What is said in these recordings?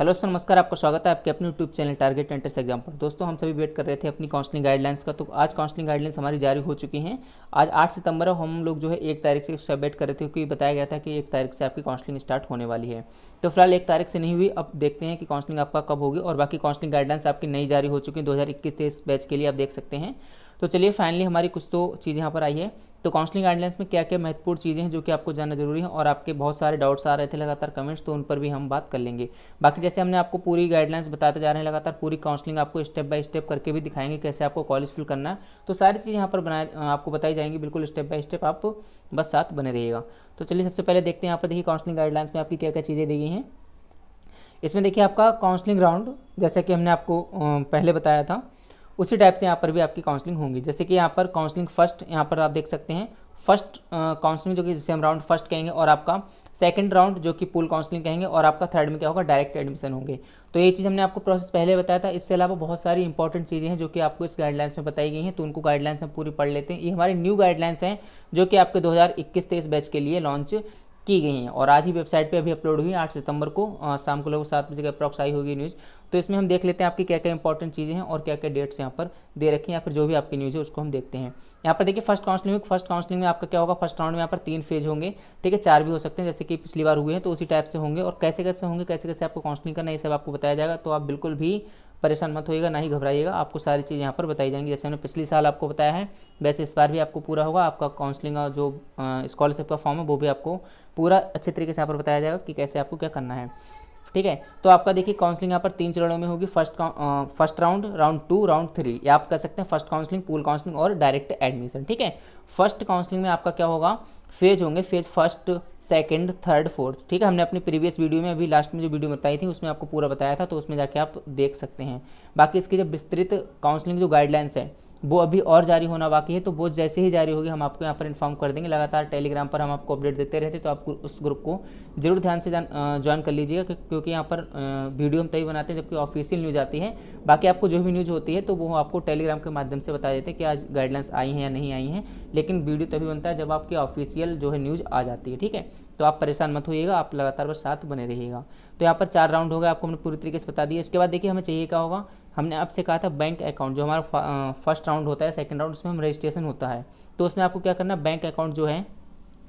hello दोस्तों नमस्कार आपका स्वागत है आपके अपने YouTube channel target entrance exam पर दोस्तों हम सभी वेट कर रहे थे अपनी काउंसलिंग गाइडलाइंस का तो आज काउंसलिंग गाइडलाइंस हमारी जारी हो चुकी हैं आज 8 सितंबर है हम लोग जो है एक तारीख से सब वेट कर रहे थे क्योंकि बताया गया था कि एक तारीख से आपकी काउंसलिंग स्टार्ट होने वाली है तो फिलहाल एक तारीख से नहीं हुई अब देखते हैं कि काउंसलिंग आपका कब होगी और बाकी काउंसलिंग गाइडलाइंस आपकी नई जारी हो चुकी है दो हज़ार बैच के लिए आप देख सकते हैं तो चलिए फाइनली हमारी कुछ तो चीज़ें यहाँ पर आई है तो काउंसलिंग गाइडलाइंस में क्या क्या महत्वपूर्ण चीज़ें हैं जो कि आपको जानना जरूरी है और आपके बहुत सारे डाउट्स आ रहे थे लगातार कमेंट्स तो उन पर भी हम बात कर लेंगे बाकी जैसे हमने आपको पूरी गाइडलाइंस बताते जा रहे हैं लगातार पूरी काउंसलिंग आपको स्टेप बाय स्टेप करके भी दिखाएंगे कैसे आपको कॉलेज फिल करना है तो सारी चीज़ें यहाँ पर बनाए आपको बताई जाएंगी बिल्कुल स्टेप बाय स्टेप आप बस साथ बने रहिएगा तो चलिए सबसे पहले देखते हैं यहाँ पर देखिए काउंसलिंग गाइडलाइंस में आपकी क्या क्या चीज़ें दी हैं इसमें देखिए आपका काउंसलिंग राउंड जैसा कि हमने आपको पहले बताया था उसी टाइप से यहाँ पर भी आपकी काउंसलिंग होंगी जैसे कि यहाँ पर काउंसलिंग फर्स्ट यहाँ पर आप देख सकते हैं फर्स्ट काउंसलिंग जो कि जिसे हम राउंड फर्स्ट कहेंगे और आपका सेकंड राउंड जो कि पूल काउंसलिंग कहेंगे और आपका थर्ड में क्या होगा डायरेक्ट एडमिशन होंगे तो ये चीज़ हमने आपको प्रोसेस पहले बताया था इसके अलावा बहुत सारी इंपॉर्टेंट चीज़ें हैं जो कि आपको इस गाइडलाइंस में बताई गई हैं तो उनको गाइडलाइंस हम पूरी पढ़ लेते हैं ये हमारी न्यू गाइडलाइंस हैं जो कि आपके दो हज़ार बैच के लिए लॉन्च की गई हैं और आज ही वेबसाइट पर अभी अपलोड हुई आठ सितंबर को शाम को लगभग सात बजे के अप्रॉक्स आई होगी न्यूज़ तो इसमें हम देख लेते हैं आपकी क्या क्या इंपॉर्टेंट चीज़ें हैं और क्या क्या डेट्स यहाँ पर दे रखी हैं या फिर जो भी आपकी न्यूज़ है उसको हम देखते हैं यहाँ पर देखिए फर्स्ट काउंसलिंग फर्स्ट काउंसलिंग में आपका क्या होगा फर्स्ट राउंड में यहाँ पर तीन फेज होंगे ठीक है चार भी हो सकते हैं जैसे कि पिछली बार हुए हैं तो उसी टाइप से होंगे और कैसे कैसे होंगे कैसे कैसे आपको काउंसलिंग करना ये सब आपको बताया जाएगा तो आप बिल्कुल भी परेशान मत होइएगा ना ही घबराइएगा आपको सारी चीज़ यहाँ पर बताई जाएंगी जैसे हमने पिछली साल आपको बताया है वैसे इस बार भी आपको पूरा होगा आपका काउंसलिंग और जो स्कॉलरशिप का फॉर्म है वो भी आपको पूरा अच्छे तरीके से यहाँ पर बताया जाएगा कि कैसे आपको क्या करना है ठीक है तो आपका देखिए काउंसलिंग यहाँ पर तीन चरणों में होगी first first round round two round three या आप कह सकते हैं फर्स्ट काउंसलिंग पूल काउंसलिंग और डायरेक्ट एडमिशन ठीक है फर्स्ट काउंसलिंग में आपका क्या होगा फेज होंगे phase first second third fourth ठीक है हमने अपनी प्रीवियस वीडियो में अभी लास्ट में जो वीडियो बताई थी उसमें आपको पूरा बताया था तो उसमें जाके आप देख सकते हैं बाकी इसकी जब विस्तृत काउंसलिंग जो गाइडलाइंस है वो अभी और जारी होना बाकी है तो वो जैसे ही जारी होगी हम आपको यहाँ पर इन्फॉर्म कर देंगे लगातार टेलीग्राम पर हम आपको अपडेट देते रहते तो आप उस ग्रुप को जरूर ध्यान से ज्वाइन कर लीजिएगा क्योंकि यहाँ पर वीडियो हम तभी बनाते हैं जबकि ऑफिशियल न्यूज़ आती है बाकी आपको जो भी न्यूज़ होती है तो वो आपको टेलीग्राम के माध्यम से बता देते हैं कि आज गाइडलाइंस आई हैं या नहीं आई हैं लेकिन वीडियो तभी बनता है जब आपकी ऑफिशियल जो है न्यूज़ आ जाती है ठीक है तो आप परेशान मत होइएगा आप लगातार बस साथ बने रहिएगा तो यहाँ पर चार राउंड हो गए आपको हमने पूरी तरीके से बता दिया इसके बाद देखिए हमें चाहिए क्या होगा हमने आपसे कहा था बैंक अकाउंट जो हमारा फर्स्ट राउंड होता है सेकेंड राउंड उसमें हम रजिस्ट्रेशन होता है तो उसमें आपको क्या करना बैंक अकाउंट जो है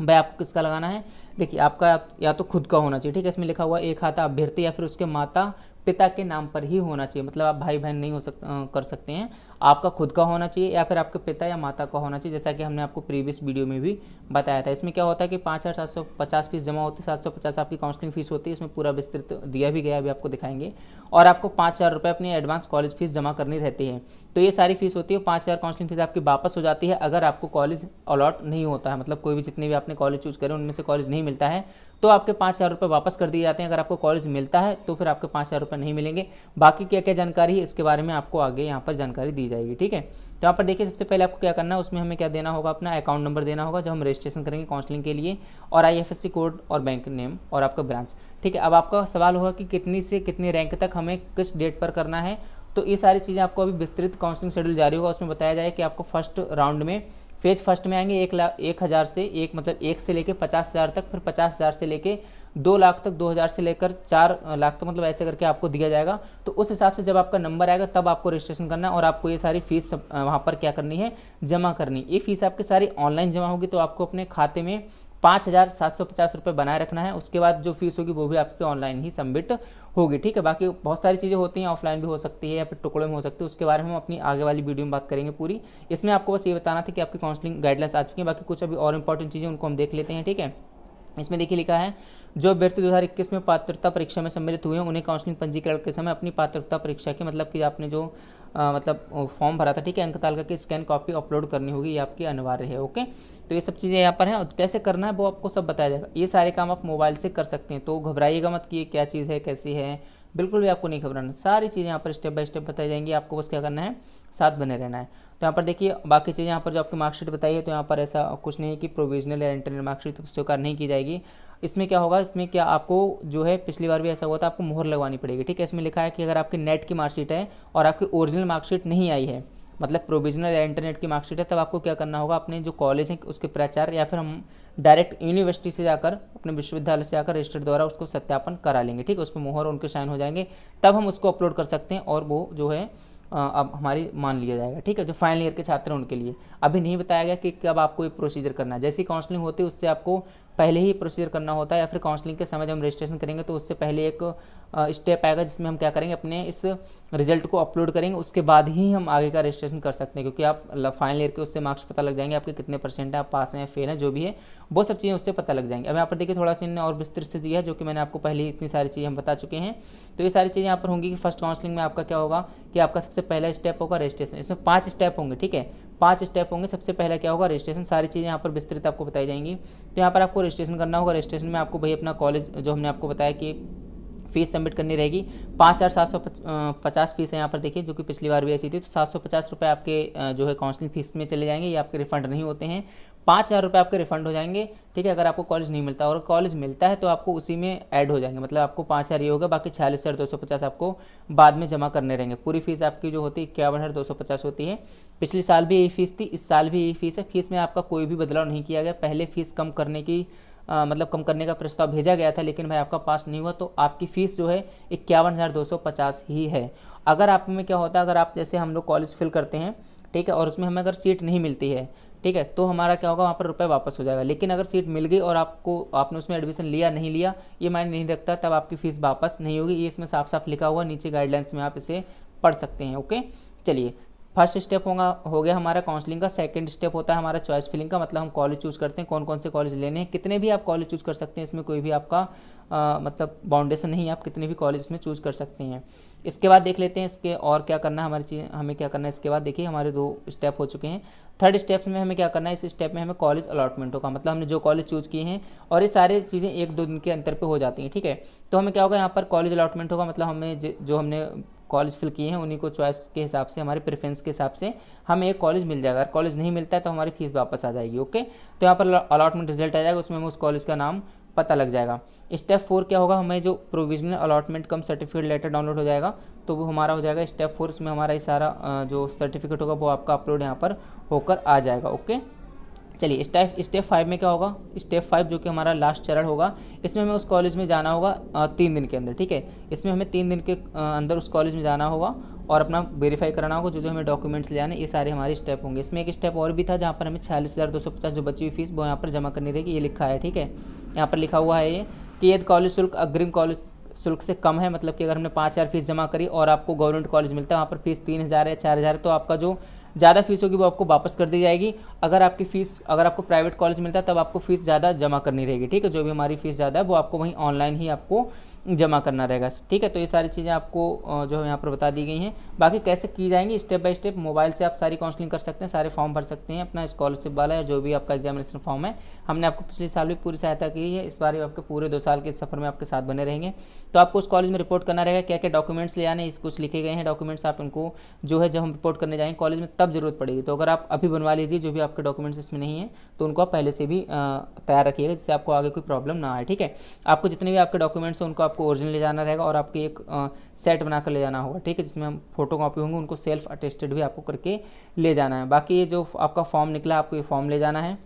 भाई आपको किसका लगाना है देखिए आपका या तो खुद का होना चाहिए ठीक है इसमें लिखा हुआ एक खाता अभ्यर्थी या फिर उसके माता पिता के नाम पर ही होना चाहिए मतलब आप भाई बहन नहीं हो सक कर सकते हैं आपका खुद का होना चाहिए या फिर आपके पिता या माता का होना चाहिए जैसा कि हमने आपको प्रीवियस वीडियो में भी बताया था इसमें क्या होता है कि पाँच हज़ार सात सौ पचास फीस जमा होती है सात सौ पचास आपकी काउंसलिंग फीस होती है इसमें पूरा विस्तृत दिया भी गया अभी आपको दिखाएंगे और आपको पाँच हज़ार रुपये अपनी एडवांस कॉलेज फीस जमा करनी रहती है तो ये सारी फीस होती है पाँच हज़ार काउंसलिंग फीस आपकी वापस हो जाती है अगर आपको कॉलेज अलॉट नहीं होता है मतलब कोई भी जितने भी आपने कॉलेज चूज करें उनमें से कॉलेज नहीं मिलता है तो आपके पाँच हज़ार रुपये वापस कर दिए जाते हैं अगर आपको कॉलेज मिलता है तो फिर आपके पाँच हज़ार रुपये नहीं मिलेंगे बाकी क्या क्या जानकारी है इसके बारे में आपको आगे यहाँ पर जानकारी दी जाएगी ठीक है तो यहाँ पर देखिए सबसे पहले आपको क्या करना है उसमें हमें क्या देना होगा अपना अकाउंट नंबर देना होगा जो हम रजिस्ट्रेशन करेंगे काउंसलिंग के लिए और आई कोड और बैंक नेम और आपका ब्रांच ठीक है अब आपका सवाल होगा कि कितनी से कितनी रैंक तक हमें किस डेट पर करना है तो ये सारी चीज़ें आपको अभी विस्तृत काउंसलिंग शेड्यूल जारी होगा उसमें बताया जाए कि आपको फर्स्ट राउंड में फेज फर्स्ट में आएंगे एक लाख एक हज़ार से एक मतलब एक से लेके पचास हज़ार तक फिर पचास हज़ार से लेके दो लाख तक दो हज़ार से लेकर चार लाख तक मतलब ऐसे करके आपको दिया जाएगा तो उस हिसाब से जब आपका नंबर आएगा तब आपको रजिस्ट्रेशन करना है और आपको ये सारी फीस वहाँ पर क्या करनी है जमा करनी ये फीस आपकी सारी ऑनलाइन जमा होगी तो आपको अपने खाते में पाँच हज़ार सात सौ पचास रुपये बनाए रखना है उसके बाद जो फीस होगी वो भी आपकी ऑनलाइन ही सबमिट होगी ठीक है बाकी बहुत सारी चीज़ें होती हैं ऑफलाइन भी हो सकती है या फिर टुकड़ों में हो सकती है उसके बारे में हम अपनी आगे वाली वीडियो में बात करेंगे पूरी इसमें आपको बस ये बताना था कि आपकी काउंसलिंग गाइडलाइंस आ चुकी है बाकी कुछ अभी और इंपॉर्टेंट चीज़ें उनको हम देख लेते हैं ठीक है इसमें देखिए लिखा है जो अभ्यर्थी दो में पात्रता परीक्षा में सम्मिलित हुए हैं उन्हें काउंसलिंग पंजीकरण के समय अपनी पात्रता परीक्षा के मतलब कि आपने जो आ, मतलब फॉर्म भरा था ठीक है अंक तालिका की स्कैन कॉपी अपलोड करनी होगी ये आपकी अनिवार्य है ओके तो ये सब चीज़ें यहाँ पर हैं और कैसे करना है वो आपको सब बताया जाएगा ये सारे काम आप मोबाइल से कर सकते हैं तो घबराइएगा मत कि क्या चीज़ है कैसी है बिल्कुल भी आपको नहीं घबराना सारी चीज़ें यहाँ पर स्टेप बाय स्टेप बताई जाएंगी आपको बस क्या करना है साथ बने रहना है तो यहाँ पर देखिए बाकी चीज़ें यहाँ पर जो आपकी मार्कशीट बताई है तो यहाँ पर ऐसा कुछ नहीं है कि प्रोविजनल या इंटरनल मार्कशीट तो स्वीकार नहीं की जाएगी इसमें क्या होगा इसमें क्या आपको जो है पिछली बार भी ऐसा हुआ था आपको मोहर लगवानी पड़ेगी ठीक है इसमें लिखा है कि अगर आपकी नेट की मार्कशीट है और आपकी ओरिजिनल मार्कशीट नहीं आई है मतलब प्रोविजनल या इंटरनेट की मार्कशीट है तब आपको क्या करना होगा अपने जो कॉलेज हैं उसके प्राचार्य या फिर हम डायरेक्ट यूनिवर्सिटी से जाकर अपने विश्वविद्यालय से जाकर रजिस्टर द्वारा उसको सत्यापन करा लेंगे ठीक है उसमें मोहर उनके साइन हो जाएंगे तब हम उसको अपलोड कर सकते हैं और वो जो है अब हमारी मान लिया जाएगा ठीक है जो फाइनल ईयर के छात्र हैं उनके लिए अभी नहीं बताया गया कि कब आपको ये प्रोसीजर करना है जैसी काउंसलिंग होती है उससे आपको पहले ही प्रोसीजर करना होता है या फिर काउंसलिंग के समय जब हम रजिस्ट्रेशन करेंगे तो उससे पहले एक स्टेप आएगा जिसमें हम क्या करेंगे अपने इस रिजल्ट को अपलोड करेंगे उसके बाद ही हम आगे का रजिस्ट्रेशन कर सकते हैं क्योंकि आप फाइनल ईयर के उससे मार्क्स पता लग जाएंगे आपके कितने परसेंट हैं आप पास हैं फेल हैं जो भी है वो सब चीज़ें उससे पता लग जाएंगे अब यहाँ पर देखिए थोड़ा सा और विस्तृत स्थिति है जो कि मैंने आपको पहले इतनी सारी चीज़ें हम बता चुके हैं तो ये सारी चीज़ें यहाँ पर होंगी कि फर्स्ट काउंसलिंग में आपका क्या होगा कि आपका सबसे पहला स्टेप होगा रजिस्ट्रेशन इसमें पाँच स्टेप होंगे ठीक है पाँच स्टेप होंगे सबसे पहला क्या होगा रजिस्ट्रेशन सारी चीज़ें यहाँ पर विस्तृत आपको बताई जाएंगी तो यहाँ पर आपको रजिस्ट्रेशन करना होगा रजिस्ट्रेशन में आपको भाई अपना कॉलेज जो हमने आपको बताया कि फीस सबमिट करनी रहेगी पाँच हज़ार सात सौ पचास फीस है यहाँ पर देखिए जो कि पिछली बार भी ऐसी थी तो सात सौ पचास रुपये आपके जो है काउंसलिंग फीस में चले जाएंगे ये आपके रिफंड नहीं होते हैं पाँच हज़ार रुपये आपके रिफंड हो जाएंगे ठीक है अगर आपको कॉलेज नहीं मिलता और कॉलेज मिलता है तो आपको उसी में ऐड हो जाएंगे मतलब आपको पाँच हज़ार ये होगा बाकी छियालीस हज़ार दो सौ पचास आपको बाद में जमा करने रहेंगे पूरी फीस आपकी जो होती है इक्यावन हज़ार दो सौ पचास होती है पिछले साल भी यही फ़ीस थी इस साल भी यही फ़ीस है फ़ीस में आपका कोई भी बदलाव नहीं किया गया पहले फ़ीस कम करने की आ, मतलब कम करने का प्रस्ताव भेजा गया था लेकिन भाई आपका पास नहीं हुआ तो आपकी फ़ीस जो है इक्यावन हज़ार दो सौ पचास ही है अगर आप में क्या होता है अगर आप जैसे हम लोग कॉलेज फिल करते हैं ठीक है और उसमें हमें अगर सीट नहीं मिलती है ठीक है तो हमारा क्या होगा वहाँ पर रुपये वापस हो जाएगा लेकिन अगर सीट मिल गई और आपको आपने उसमें एडमिशन लिया नहीं लिया ये मायने नहीं रखता तब आपकी फ़ीस वापस नहीं होगी ये इसमें साफ साफ लिखा हुआ नीचे गाइडलाइंस में आप इसे पढ़ सकते हैं ओके चलिए फर्स्ट स्टेप होगा हो गया हमारा काउंसलिंग का सेकंड स्टेप होता है हमारा चॉइस फिलिंग का मतलब हम कॉलेज चूज़ करते हैं कौन कौन से कॉलेज लेने हैं कितने भी आप कॉलेज चूज़ कर सकते हैं इसमें कोई भी आपका आ, मतलब बाउंडेशन नहीं है आप कितने भी कॉलेज इसमें चूज़ कर सकते हैं इसके बाद देख लेते हैं इसके और क्या करना है हमारी चीज़ हमें क्या करना है इसके बाद देखिए हमारे दो स्टेप हो चुके हैं थर्ड स्टेप्स में हमें क्या करना है इस स्टेप में हमें कॉलेज अलॉटमेंटों का मतलब हमने जो कॉलेज चूज़ किए हैं और ये सारी चीज़ें एक दो दिन के अंतर पर हो जाती हैं ठीक है तो हमें क्या होगा यहाँ पर कॉलेज अलॉटमेंट होगा मतलब हमें जो हमने कॉलेज फिल किए हैं उन्हीं को चॉइस के हिसाब से हमारे प्रेफरेंस के हिसाब से हमें एक कॉलेज मिल जाएगा अगर कॉलेज नहीं मिलता है तो हमारी फीस वापस आ जाएगी ओके तो यहाँ पर अलॉटमेंट रिजल्ट आ जाएगा उसमें हमें उस कॉलेज का नाम पता लग जाएगा स्टेप फोर क्या होगा हमें जो provisional allotment cum certificate letter download हो जाएगा तो वो हमारा हो जाएगा स्टेप फोर इसमें हमारा ये सारा जो सर्टिफिकेट होगा वो आपका अपलोड यहाँ पर होकर आ जाएगा ओके चलिए स्टेप स्टेप फाइव में क्या होगा स्टेप फाइव जो कि हमारा लास्ट चरण होगा इसमें हमें उस कॉलेज में जाना होगा तीन दिन के अंदर ठीक है इसमें हमें तीन दिन के अंदर उस कॉलेज में जाना होगा और अपना वेरीफाई कराना होगा जो जो हमें डॉक्यूमेंट्स ले आने ये सारे हमारे स्टेप होंगे इसमें एक स्टेप और भी था जहाँ पर हमें छियालीस हज़ार दो सौ पचास जो बची हुई फीस वो यहाँ पर जमा करनी रहेगी ये लिखा है ठीक है यहाँ पर लिखा हुआ है ये कि यदि कॉलेज शुल्क अग्रिम कॉलेज शुल्क से कम है मतलब कि अगर हमने पाँच हज़ार फीस जमा करी और आपको गवर्नमेंट कॉलेज मिलता है वहाँ पर फीस तीन हज़ार है चार हज़ार तो आपका जो ज़्यादा फीस होगी वो आपको वापस कर दी जाएगी अगर आपकी फ़ीस अगर आपको प्राइवेट कॉलेज मिलता है तब आपको फ़ीस ज़्यादा जमा करनी रहेगी ठीक है जो भी हमारी फ़ीस ज़्यादा है वो आपको वहीं ऑनलाइन ही आपको जमा करना रहेगा ठीक है तो ये सारी चीज़ें आपको जो है यहाँ पर बता दी गई हैं बाकी कैसे की जाएंगी स्टेप बाय स्टेप मोबाइल से आप सारी काउंसलिंग कर सकते हैं सारे फॉर्म भर सकते हैं अपना स्कॉलरशिप वाला है जो भी आपका एग्जामिनेशन फॉर्म है हमने आपको पिछले साल भी पूरी सहायता की है इस बार भी आपके पूरे दो साल के सफ़र में आपके साथ बने रहेंगे तो आपको उस कॉलेज में रिपोर्ट करना रहेगा क्या क्या डॉक्यूमेंट्स ले आने इस कुछ लिखे गए हैं डॉक्यूमेंट्स आप उनको जो है जब हम रिपोर्ट करने जाएंगे कॉलेज में तब ज़रूरत पड़ेगी तो अगर आप अभी बनवा लीजिए जो भी आपके डॉक्यूमेंट्स इसमें नहीं है तो उनको आप पहले से भी तैयार रखिएगा जिससे आपको आगे कोई प्रॉब्लम ना आए ठीक है आपको जितने भी आपके डॉक्यूमेंट्स हैं उनको आप आपको ओरिजिन ले जाना रहेगा और आपके एक आ, सेट बनाकर ले जाना होगा ठीक है जिसमें हम फोटो कॉपी होंगे उनको सेल्फ अटेस्टेड भी आपको करके ले जाना है बाकी ये जो आपका फॉर्म निकला आपको ये फॉर्म ले जाना है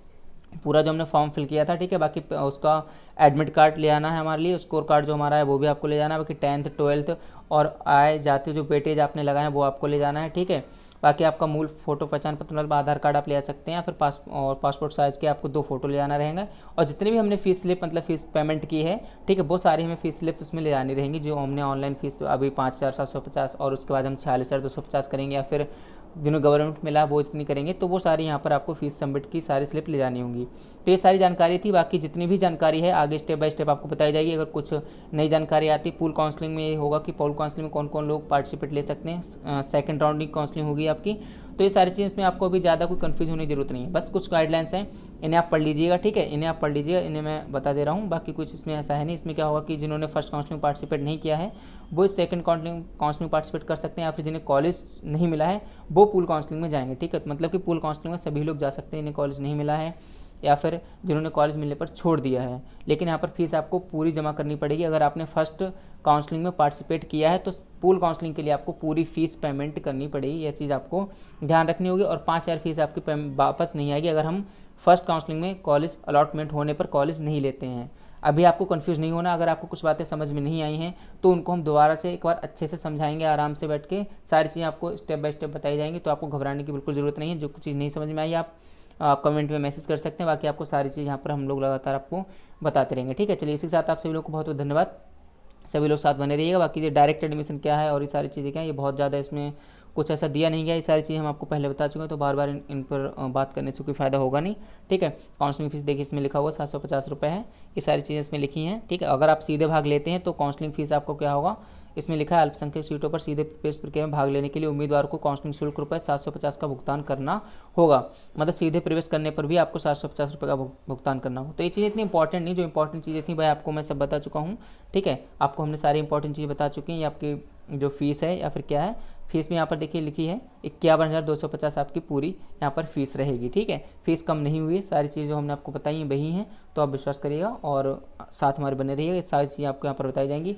पूरा जो हमने फॉर्म फिल किया था ठीक है बाकी उसका एडमिट कार्ड ले आना है हमारे लिए स्कोर कार्ड जो हमारा है वो भी आपको ले जाना है बाकी टेंथ ट्वेल्थ और आए जाते जो पेटेज आपने लगाए हैं वो आपको ले जाना है ठीक है बाकी आपका मूल फोटो पहचान पत्र मतलब आधार कार्ड आप ले आ सकते हैं या फिर पास और पासपोर्ट साइज़ के आपको दो फोटो ले जाना रहेंगे और जितने भी हमने फीस स्लिप मतलब फीस पेमेंट की है ठीक है बहुत सारी हमें फीस स्लिप्स उसमें ले जानी रहेंगी जो हमने ऑनलाइन फीस अभी पाँच हज़ार सात सौ पचास और उसके बाद हम छियालीस हज़ार दो सौ पचास करेंगे या फिर जिन्हें गवर्नमेंट मिला वो इतनी करेंगे तो वो सारी यहाँ पर आपको फीस सबमिट की सारी स्लिप ले जानी होंगी तो ये सारी जानकारी थी बाकी जितनी भी जानकारी है आगे स्टेप बाय स्टेप आपको बताई जाएगी अगर कुछ नई जानकारी आती पूल काउंसलिंग में ये होगा कि पूल काउंसलिंग में कौन कौन लोग पार्टिसिपेट ले सकते हैं सेकेंड राउंड की काउंसलिंग होगी आपकी तो ये सारी चीज़ इसमें आपको अभी ज़्यादा कोई कन्फ्यूज होने की जरूरत नहीं है बस कुछ गाइडलाइंस हैं इन्हें आप पढ़ लीजिएगा ठीक है इन्हें आप पढ़ लीजिएगा इन्हें मैं बता दे रहा हूँ बाकी कुछ इसमें ऐसा है नहीं इसमें क्या होगा कि जिन्होंने फर्स्ट काउंसलिंग पार्टिसिपेट नहीं किया है वो इस सेकंड काउंसलिंग काउंसलिंग पार्टिसिपेट कर सकते हैं या फिर जिन्हें कॉलेज नहीं मिला है वो पूल काउंसलिंग में जाएंगे ठीक है तो मतलब कि पूल काउंसलिंग में सभी लोग जा सकते हैं इन्हें कॉलेज नहीं मिला है या फिर जिन्होंने कॉलेज मिलने पर छोड़ दिया है लेकिन यहाँ पर फीस आपको पूरी जमा करनी पड़ेगी अगर आपने फर्स्ट काउंसलिंग में पार्टिसिपेट किया है तो पूल काउंसलिंग के लिए आपको पूरी फीस पेमेंट करनी पड़ेगी यह चीज़ आपको ध्यान रखनी होगी और पाँच हज़ार फीस आपकी वापस नहीं आएगी अगर हम फर्स्ट काउंसलिंग में कॉलेज अलॉटमेंट होने पर कॉलेज नहीं लेते हैं अभी आपको कन्फ्यूज नहीं होना अगर आपको कुछ बातें समझ में नहीं आई हैं तो उनको हम दोबारा से एक बार अच्छे से समझाएंगे आराम से बैठ के सारी चीज़ें आपको स्टेप बाय स्टेप बताई जाएंगी तो आपको घबराने की बिल्कुल ज़रूरत नहीं है जो कुछ चीज़ नहीं समझ में आई आप आप कमेंट में मैसेज कर सकते हैं बाकी आपको सारी चीज़ यहाँ पर हम लोग लगातार आपको बताते रहेंगे ठीक है चलिए इसी के साथ आप सभी लोग को बहुत बहुत धन्यवाद सभी लोग साथ बने रहिएगा बाकी ये डायरेक्ट एडमिशन क्या है और ये सारी चीज़ें क्या है ये बहुत ज़्यादा इसमें कुछ ऐसा दिया नहीं गया ये सारी चीज़ें हम आपको पहले बता चुके हैं तो बार बार इन, इन पर बात करने से कोई फ़ायदा होगा नहीं ठीक है काउंसलिंग फीस देखिए इसमें लिखा हुआ सात सौ पचास रुपये है ये सारी चीज़ें इसमें लिखी हैं ठीक है अगर आप सीधे भाग लेते हैं तो काउंसलिंग फीस आपको क्या होगा इसमें लिखा है अल्पसंख्यक सीटों पर सीधे प्रवेश प्रक्रिया में भाग लेने के लिए उम्मीदवार को काउंसलिंग शुल्क रुपये सात सौ पचास का भुगतान करना होगा मतलब सीधे प्रवेश करने पर भी आपको सात सौ पचास रुपये का भुगतान करना हो तो ये चीज़ें इतनी इंपॉर्टेंट नहीं जो इंपॉर्टेंट चीज़ें थी भाई आपको मैं सब बता चुका हूँ ठीक है आपको हमने सारी इंपॉर्टेंट चीज़ बता चुकी हैं ये आपकी जो फीस है या फिर क्या है फीस में यहाँ पर देखिए लिखी है इक्यावन हज़ार दो सौ पचास आपकी पूरी यहाँ पर फीस रहेगी ठीक है फीस कम नहीं हुई सारी चीज़ जो हमने आपको बताई वही हैं तो आप विश्वास करिएगा और साथ हमारे बने रहिएगा सारी चीज़ें आपको यहाँ पर बताई जाएंगी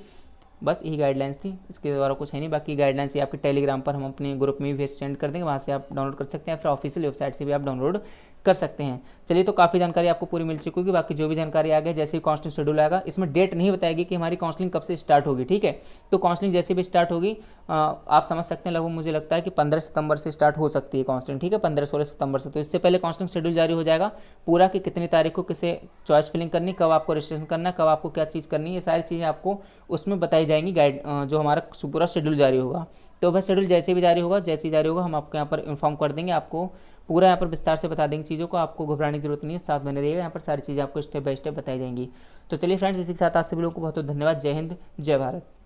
बस यही गाइडलाइंस थी इसके द्वारा कुछ है नहीं बाकी गाइडलाइंस ये आपके टेलीग्राम पर हम अपने ग्रुप में भी सेंड कर देंगे वहाँ से आप डाउनलोड कर सकते हैं फिर ऑफिशियल वेबसाइट से भी आप डाउनलोड कर सकते हैं चलिए तो काफ़ी जानकारी आपको पूरी मिल चुकी होगी बाकी जो भी जानकारी आ गई जैसे ही काउंसलिंग शेड्यूल आएगा इसमें डेट नहीं बताएगी कि हमारी काउंसलिंग कब से स्टार्ट होगी ठीक है तो काउंसलिंग जैसे भी स्टार्ट होगी आप समझ सकते हैं लगभग मुझे लगता है कि पंद्रह सितंबर से स्टार्ट हो सकती है कांस्टेंट ठीक है पंद्रह सोलह सितंबर से तो इससे पहले कॉन्स्टेंट शेड्यूल जारी हो जाएगा पूरा कि कितनी तारीख को किसे चॉइस फिलिंग करनी कब आपको रजिस्ट्रेशन करना कब आपको क्या चीज़ करनी ये सारी चीज़ें आपको उसमें बताई जाएंगी गाइड जो हमारा पूरा शेड्यूल जारी होगा तो वह शेड्यूल जैसे भी जारी होगा जैसे ही जारी होगा हम आपको यहाँ पर इन्फॉर्म कर देंगे आपको पूरा यहाँ पर विस्तार से बता देंगे चीज़ों को आपको घबराने की जरूरत नहीं है साथ बने रहिएगा यहाँ पर सारी चीज़ें आपको स्टेप बाय स्टेप बताई जाएंगी तो चलिए फ्रेंड्स इसी के साथ आप सभी लोगों को बहुत बहुत धन्यवाद जय हिंद जय भारत